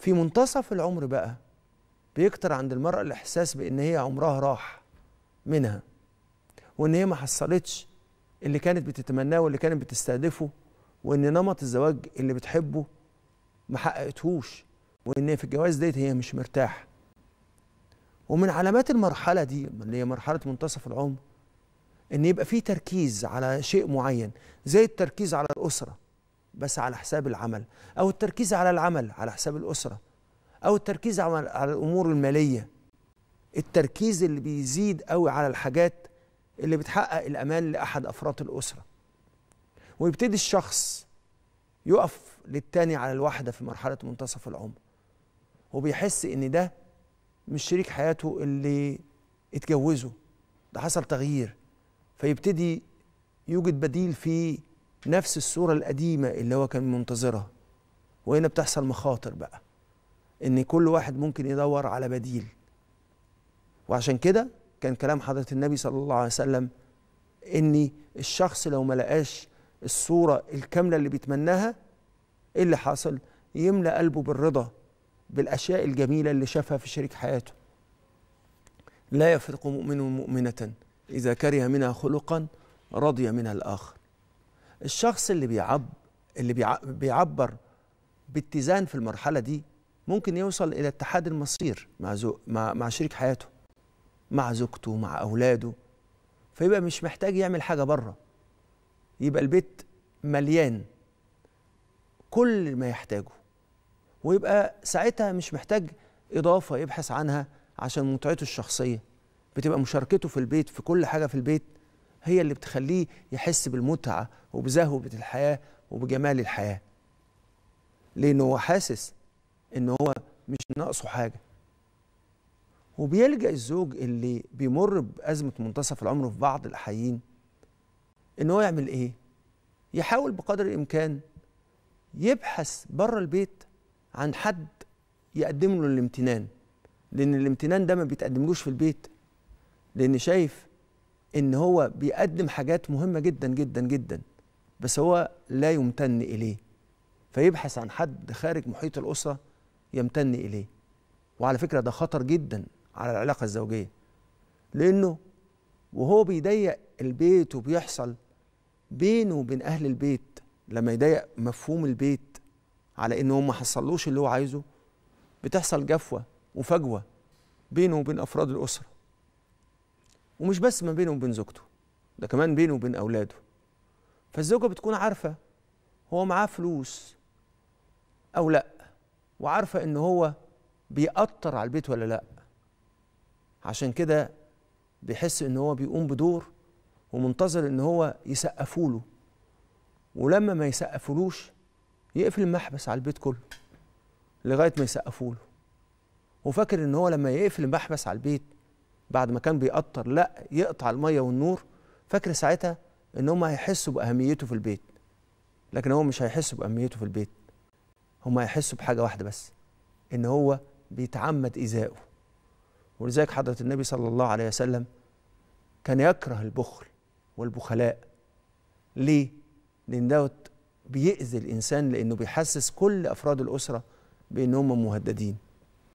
في منتصف العمر بقى بيكتر عند المرأة الإحساس بإن هي عمرها راح منها وإن هي ما حصلتش اللي كانت بتتمناه واللي كانت بتستهدفه وإن نمط الزواج اللي بتحبه ما حققتهوش وإن في الجواز ديت هي مش مرتاحة ومن علامات المرحلة دي اللي هي مرحلة منتصف العمر إن يبقى في تركيز على شيء معين زي التركيز على الأسرة بس على حساب العمل او التركيز على العمل على حساب الاسره او التركيز على الامور الماليه التركيز اللي بيزيد قوي على الحاجات اللي بتحقق الامان لاحد افراد الاسره ويبتدي الشخص يقف للتاني على الواحده في مرحله منتصف العمر وبيحس ان ده مش شريك حياته اللي اتجوزه ده حصل تغيير فيبتدي يوجد بديل فيه نفس الصورة القديمة اللي هو كان منتظرها وهنا بتحصل مخاطر بقى ان كل واحد ممكن يدور على بديل وعشان كده كان كلام حضرة النبي صلى الله عليه وسلم ان الشخص لو ما لقاش الصورة الكاملة اللي بيتمناها ايه اللي حاصل يملأ قلبه بالرضا بالأشياء الجميلة اللي شافها في شريك حياته لا يفرق مؤمن مؤمنة إذا كره منها خلقا رضي منها الآخر الشخص اللي بيعب اللي بيعبر باتزان في المرحله دي ممكن يوصل الى اتحاد المصير مع زو... مع مع شريك حياته مع زوجته مع اولاده فيبقى مش محتاج يعمل حاجه بره يبقى البيت مليان كل ما يحتاجه ويبقى ساعتها مش محتاج اضافه يبحث عنها عشان متعته الشخصيه بتبقى مشاركته في البيت في كل حاجه في البيت هي اللي بتخليه يحس بالمتعة وبزهوة الحياة وبجمال الحياة لأنه هو حاسس إن هو مش ناقصه حاجة وبيلجأ الزوج اللي بيمر بأزمة منتصف العمر في بعض الأحيين إن هو يعمل إيه؟ يحاول بقدر الإمكان يبحث بره البيت عن حد يقدم له الامتنان لأن الامتنان ده ما بيتقدملوش في البيت لأن شايف ان هو بيقدم حاجات مهمه جدا جدا جدا بس هو لا يمتن اليه فيبحث عن حد خارج محيط الاسره يمتن اليه وعلى فكره ده خطر جدا على العلاقه الزوجيه لانه وهو بيضيق البيت وبيحصل بينه وبين اهل البيت لما يضيق مفهوم البيت على انه ما حصلوش اللي هو عايزه بتحصل جفوه وفجوه بينه وبين افراد الاسره ومش بس ما بينه وبين زوجته ده كمان بينه وبين أولاده فالزوجة بتكون عارفة هو معاه فلوس أو لأ وعارفة إن هو بيأثر على البيت ولا لأ عشان كده بيحس إن هو بيقوم بدور ومنتظر إن هو يسقفوا له ولما ما يسقفولوش يقفل المحبس على البيت كله لغاية ما يسقفوا له وفاكر إن هو لما يقفل المحبس على البيت بعد ما كان بيقطر لا يقطع الميه والنور فاكر ساعتها ان هم هيحسوا باهميته في البيت لكن هو مش هيحسوا باهميته في البيت هم هيحسوا بحاجه واحده بس ان هو بيتعمد ايذائه ولذلك حضره النبي صلى الله عليه وسلم كان يكره البخل والبخلاء ليه لان دوت بيأذي الانسان لانه بيحسس كل افراد الاسره بان مهددين